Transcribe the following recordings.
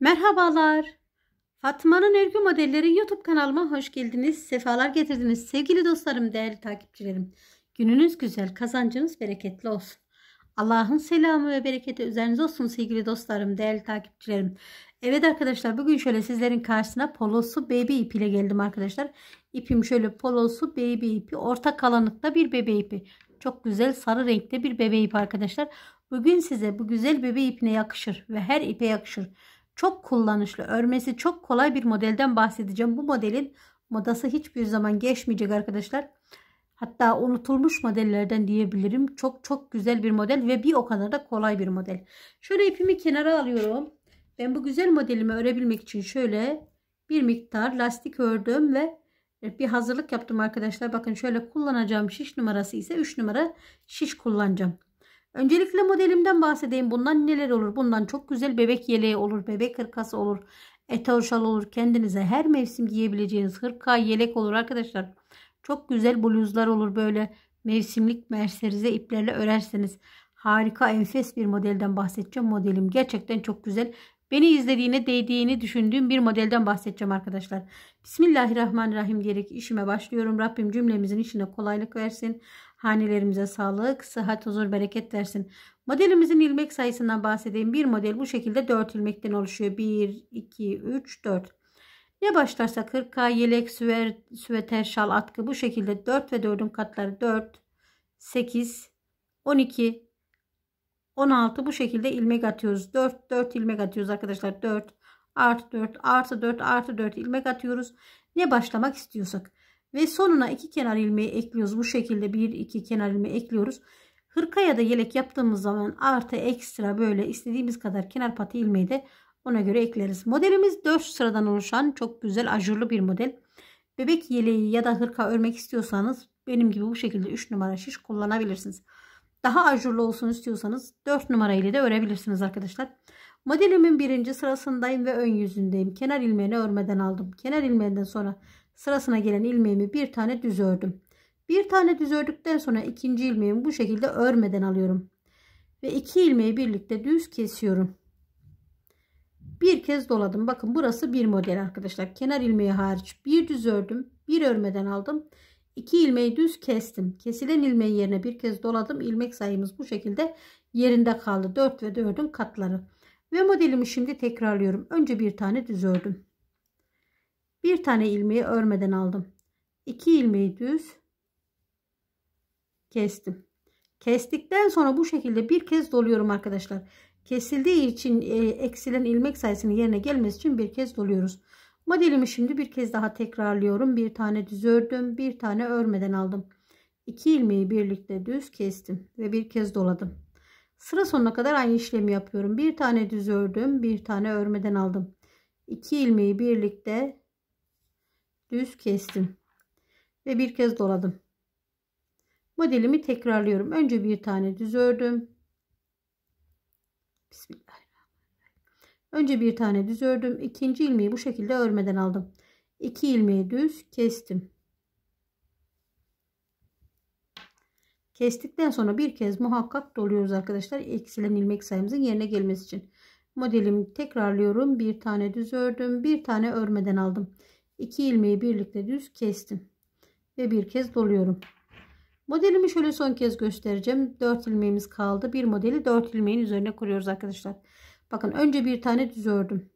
Merhabalar. Fatma'nın örgü modelleri YouTube kanalıma hoş geldiniz. Sefalar getirdiniz sevgili dostlarım, değerli takipçilerim. Gününüz güzel, kazancınız bereketli olsun. Allah'ın selamı ve bereketi üzerinize olsun sevgili dostlarım, değerli takipçilerim. Evet arkadaşlar bugün şöyle sizlerin karşısına polosu baby ipiyle geldim arkadaşlar. İpim şöyle polosu baby ipi, orta kalınlıkta bir bebe ipi. Çok güzel sarı renkte bir bebe ipi arkadaşlar. Bugün size bu güzel bebe ipine yakışır ve her ipe yakışır çok kullanışlı, örmesi çok kolay bir modelden bahsedeceğim. Bu modelin modası hiçbir zaman geçmeyecek arkadaşlar. Hatta unutulmuş modellerden diyebilirim. Çok çok güzel bir model ve bir o kadar da kolay bir model. Şöyle ipimi kenara alıyorum. Ben bu güzel modelimi örebilmek için şöyle bir miktar lastik ördüm ve bir hazırlık yaptım arkadaşlar. Bakın şöyle kullanacağım şiş numarası ise 3 numara şiş kullanacağım. Öncelikle modelimden bahsedeyim. Bundan neler olur? Bundan çok güzel bebek yeleği olur, bebek hırkası olur, etor olur. Kendinize her mevsim giyebileceğiniz hırka, yelek olur arkadaşlar. Çok güzel bluzlar olur böyle mevsimlik merserize iplerle örerseniz. Harika enfes bir modelden bahsedeceğim. Modelim gerçekten çok güzel. Beni izlediğine değdiğini düşündüğüm bir modelden bahsedeceğim arkadaşlar. Bismillahirrahmanirrahim diyerek işime başlıyorum. Rabbim cümlemizin işine kolaylık versin. Hanelerimize sağlık, sıhhat, huzur, bereket versin. Modelimizin ilmek sayısından bahsedeyim. Bir model bu şekilde 4 ilmekten oluşuyor. 1, 2, 3, 4. Ne başlarsa 40'a yelek, süver, süveter, şal, atkı bu şekilde 4 ve 4'ün katları 4, 8, 12, 16 bu şekilde ilmek atıyoruz. 4, 4 ilmek atıyoruz arkadaşlar. 4 artı 4 artı 4 artı 4 ilmek atıyoruz. Ne başlamak istiyorsak. Ve sonuna iki kenar ilmeği ekliyoruz. Bu şekilde bir iki kenar ilmeği ekliyoruz. Hırka ya da yelek yaptığımız zaman artı ekstra böyle istediğimiz kadar kenar pati ilmeği de ona göre ekleriz. Modelimiz 4 sıradan oluşan çok güzel ajurlu bir model. Bebek yeleği ya da hırka örmek istiyorsanız benim gibi bu şekilde 3 numara şiş kullanabilirsiniz. Daha ajurlu olsun istiyorsanız 4 numara ile de örebilirsiniz arkadaşlar. Modelimin birinci sırasındayım ve ön yüzündeyim. Kenar ilmeğini örmeden aldım. Kenar ilmeğinden sonra Sırasına gelen ilmeğimi bir tane düz ördüm. Bir tane düz ördükten sonra ikinci ilmeğimi bu şekilde örmeden alıyorum. Ve iki ilmeği birlikte düz kesiyorum. Bir kez doladım. Bakın burası bir model arkadaşlar. Kenar ilmeği hariç bir düz ördüm. Bir örmeden aldım. 2 ilmeği düz kestim. Kesilen ilmeği yerine bir kez doladım. İlmek sayımız bu şekilde yerinde kaldı. 4 ve 4'ün katları. Ve modelimi şimdi tekrarlıyorum. Önce bir tane düz ördüm bir tane ilmeği örmeden aldım. 2 ilmeği düz kestim. Kestikten sonra bu şekilde bir kez doluyorum arkadaşlar. Kesildiği için e, eksilen ilmek sayısının yerine gelmesi için bir kez doluyoruz. Modelimi şimdi bir kez daha tekrarlıyorum. Bir tane düz ördüm. Bir tane örmeden aldım. 2 ilmeği birlikte düz kestim ve bir kez doladım. Sıra sonuna kadar aynı işlemi yapıyorum. Bir tane düz ördüm. Bir tane örmeden aldım. 2 ilmeği birlikte düz kestim ve bir kez doladım modelimi tekrarlıyorum önce bir tane düz ördüm Bismillahirrahmanirrahim önce bir tane düz ördüm ikinci ilmeği bu şekilde örmeden aldım 2 ilmeği düz kestim Kestikten sonra bir kez muhakkak doluyoruz arkadaşlar. Eksilen ilmek sayımızın yerine gelmesi için. Modelimi tekrarlıyorum. Bir tane düz ördüm. Bir tane örmeden aldım. 2 ilmeği birlikte düz kestim ve bir kez doluyorum modelimi şöyle son kez göstereceğim 4 ilmeğimiz kaldı bir modeli 4 ilmeğin üzerine kuruyoruz arkadaşlar bakın önce bir tane düz ördüm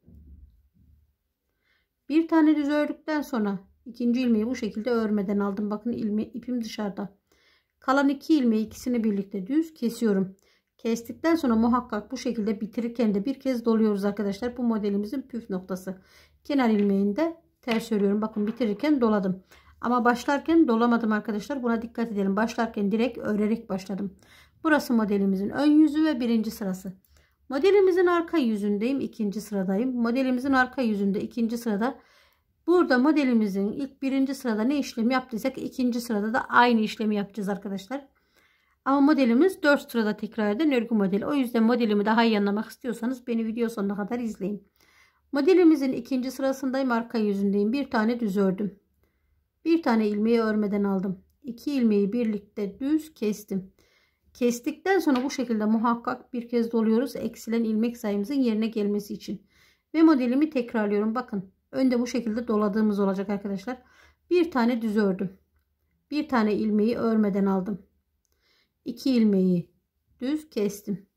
bir tane düz ördükten sonra ikinci ilmeği bu şekilde örmeden aldım bakın ilme, ipim dışarıda kalan iki ilmeği ikisini birlikte düz kesiyorum Kestikten sonra muhakkak bu şekilde bitirirken de bir kez doluyoruz arkadaşlar. Bu modelimizin püf noktası. Kenar ilmeğinde Ters örüyorum. Bakın bitirirken doladım. Ama başlarken dolamadım arkadaşlar. Buna dikkat edelim. Başlarken direkt örerek başladım. Burası modelimizin ön yüzü ve birinci sırası. Modelimizin arka yüzündeyim. ikinci sıradayım. Modelimizin arka yüzünde ikinci sırada. Burada modelimizin ilk birinci sırada ne işlemi yaptıysak ikinci sırada da aynı işlemi yapacağız arkadaşlar. Ama modelimiz 4 sırada tekrar eden örgü modeli. O yüzden modelimi daha iyi anlamak istiyorsanız beni video sonuna kadar izleyin. Modelimizin ikinci sırasındayım. Arka yüzündeyim. Bir tane düz ördüm. Bir tane ilmeği örmeden aldım. İki ilmeği birlikte düz kestim. Kestikten sonra bu şekilde muhakkak bir kez doluyoruz. Eksilen ilmek sayımızın yerine gelmesi için. Ve modelimi tekrarlıyorum. Bakın önde bu şekilde doladığımız olacak arkadaşlar. Bir tane düz ördüm. Bir tane ilmeği örmeden aldım. İki ilmeği düz kestim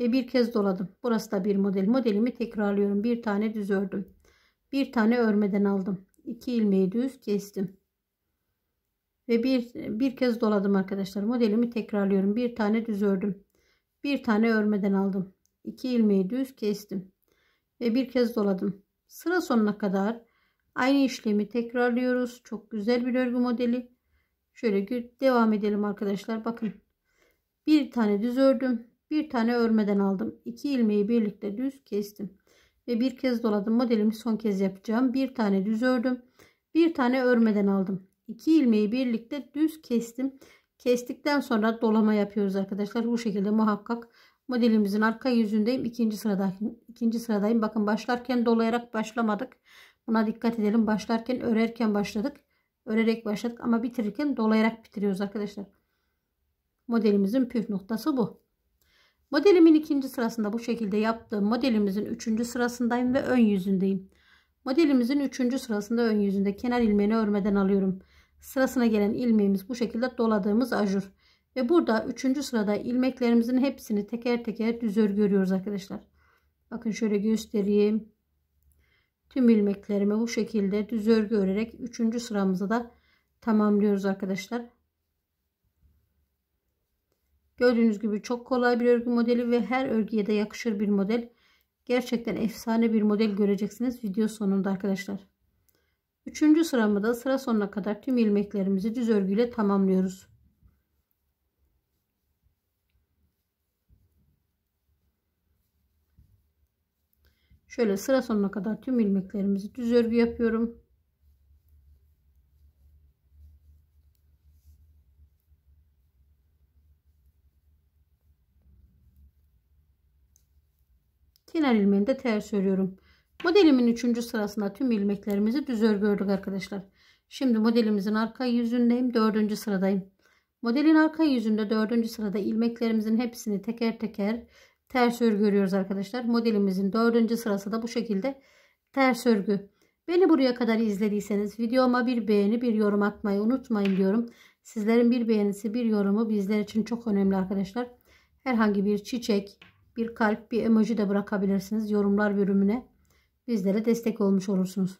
ve bir kez doladım. Burası da bir model. Modelimi tekrarlıyorum. Bir tane düz ördüm. Bir tane örmeden aldım. İki ilmeği düz kestim. Ve bir, bir kez doladım arkadaşlar. Modelimi tekrarlıyorum. Bir tane düz ördüm. Bir tane örmeden aldım. İki ilmeği düz kestim. Ve bir kez doladım. Sıra sonuna kadar aynı işlemi tekrarlıyoruz. Çok güzel bir örgü modeli. Şöyle devam edelim arkadaşlar. Bakın. Bir tane düz ördüm. Bir tane örmeden aldım. iki ilmeği birlikte düz kestim. Ve bir kez doladım. Modelimi son kez yapacağım. Bir tane düz ördüm. Bir tane örmeden aldım. iki ilmeği birlikte düz kestim. Kestikten sonra dolama yapıyoruz arkadaşlar. Bu şekilde muhakkak modelimizin arka yüzündeyim. ikinci sırada ikinci sıradayım. Bakın başlarken dolayarak başlamadık. Buna dikkat edelim. Başlarken örerken başladık. Örerek başladık ama bitirirken dolayarak bitiriyoruz arkadaşlar. Modelimizin püf noktası bu. Modelimin ikinci sırasında bu şekilde yaptığım modelimizin üçüncü sırasındayım ve ön yüzündeyim. Modelimizin üçüncü sırasında ön yüzünde kenar ilmeğini örmeden alıyorum. Sırasına gelen ilmeğimiz bu şekilde doladığımız ajur. Ve burada üçüncü sırada ilmeklerimizin hepsini teker teker düz örgü örüyoruz arkadaşlar. Bakın şöyle göstereyim. Tüm ilmeklerimi bu şekilde düz örgü örerek üçüncü sıramızı da tamamlıyoruz arkadaşlar. Gördüğünüz gibi çok kolay bir örgü modeli ve her örgüye de yakışır bir model. Gerçekten efsane bir model göreceksiniz video sonunda arkadaşlar. Üçüncü sıramı da sıra sonuna kadar tüm ilmeklerimizi düz örgüyle tamamlıyoruz. Şöyle sıra sonuna kadar tüm ilmeklerimizi düz örgü yapıyorum. Kenar ilmeğini de ters örüyorum. Modelimin 3. sırasında tüm ilmeklerimizi düz örgü ördük arkadaşlar. Şimdi modelimizin arka yüzündeyim. 4. sıradayım. Modelin arka yüzünde 4. sırada ilmeklerimizin hepsini teker teker ters örgü örüyoruz arkadaşlar. Modelimizin 4. sırası da bu şekilde ters örgü. Beni buraya kadar izlediyseniz videoma bir beğeni bir yorum atmayı unutmayın diyorum. Sizlerin bir beğenisi bir yorumu bizler için çok önemli arkadaşlar. Herhangi bir çiçek, bir kalp, bir emoji de bırakabilirsiniz. Yorumlar bölümüne bizlere destek olmuş olursunuz.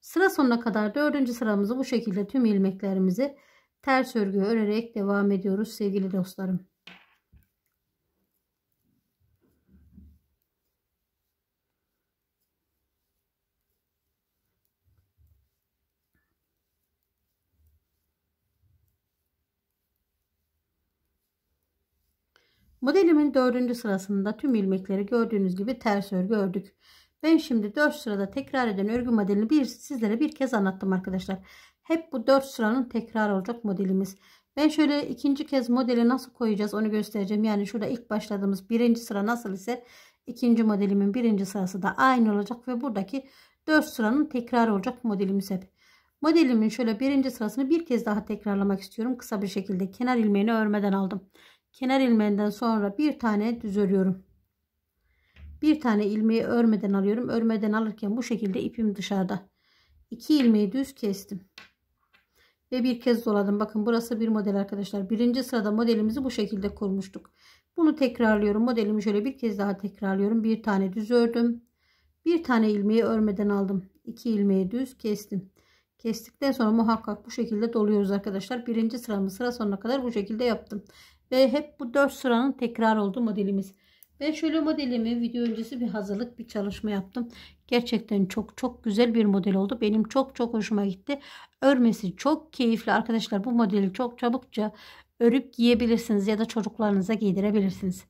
Sıra sonuna kadar dördüncü sıramızı bu şekilde tüm ilmeklerimizi ters örgü örerek devam ediyoruz sevgili dostlarım. Modelimin dördüncü sırasında tüm ilmekleri gördüğünüz gibi ters örgü ördük. Ben şimdi 4 sırada tekrar eden örgü modelini bir, sizlere bir kez anlattım arkadaşlar. Hep bu 4 sıranın tekrar olacak modelimiz. Ben şöyle ikinci kez modeli nasıl koyacağız onu göstereceğim. Yani şurada ilk başladığımız birinci sıra nasıl ise ikinci modelimin birinci sırası da aynı olacak. Ve buradaki 4 sıranın tekrar olacak modelimiz hep. Modelimin şöyle birinci sırasını bir kez daha tekrarlamak istiyorum. Kısa bir şekilde kenar ilmeğini örmeden aldım kenar ilmeğinden sonra bir tane düz örüyorum bir tane ilmeği örmeden alıyorum örmeden alırken bu şekilde ipim dışarıda İki ilmeği düz kestim ve bir kez doladım bakın burası bir model arkadaşlar birinci sırada modelimizi bu şekilde kurmuştuk bunu tekrarlıyorum modelimi şöyle bir kez daha tekrarlıyorum bir tane düz ördüm bir tane ilmeği örmeden aldım İki ilmeği düz kestim kestikten sonra muhakkak bu şekilde doluyoruz arkadaşlar birinci sıramı sıra sonuna kadar bu şekilde yaptım ve hep bu dört sıranın tekrar olduğu modelimiz. Ben şöyle modelimi video öncesi bir hazırlık bir çalışma yaptım. Gerçekten çok çok güzel bir model oldu. Benim çok çok hoşuma gitti. Örmesi çok keyifli arkadaşlar. Bu modeli çok çabukça örüp giyebilirsiniz ya da çocuklarınıza giydirebilirsiniz.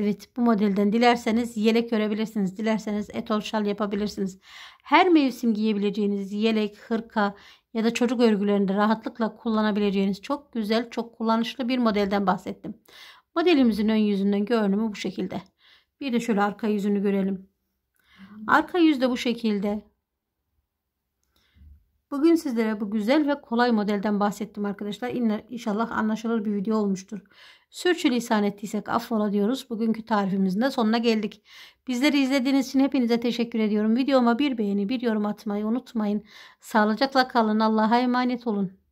Evet bu modelden dilerseniz yelek örebilirsiniz, Dilerseniz etol şal yapabilirsiniz. Her mevsim giyebileceğiniz yelek, hırka ya da çocuk örgülerinde rahatlıkla kullanabileceğiniz çok güzel, çok kullanışlı bir modelden bahsettim. Modelimizin ön yüzünden görünümü bu şekilde. Bir de şöyle arka yüzünü görelim. Arka yüzde bu şekilde. Bugün sizlere bu güzel ve kolay modelden bahsettim arkadaşlar. İnşallah anlaşılır bir video olmuştur. Sürçülisan ettiysek affola diyoruz. Bugünkü tarifimizin de sonuna geldik. Bizleri izlediğiniz için hepinize teşekkür ediyorum. Videoma bir beğeni, bir yorum atmayı unutmayın. Sağlıcakla kalın. Allah'a emanet olun.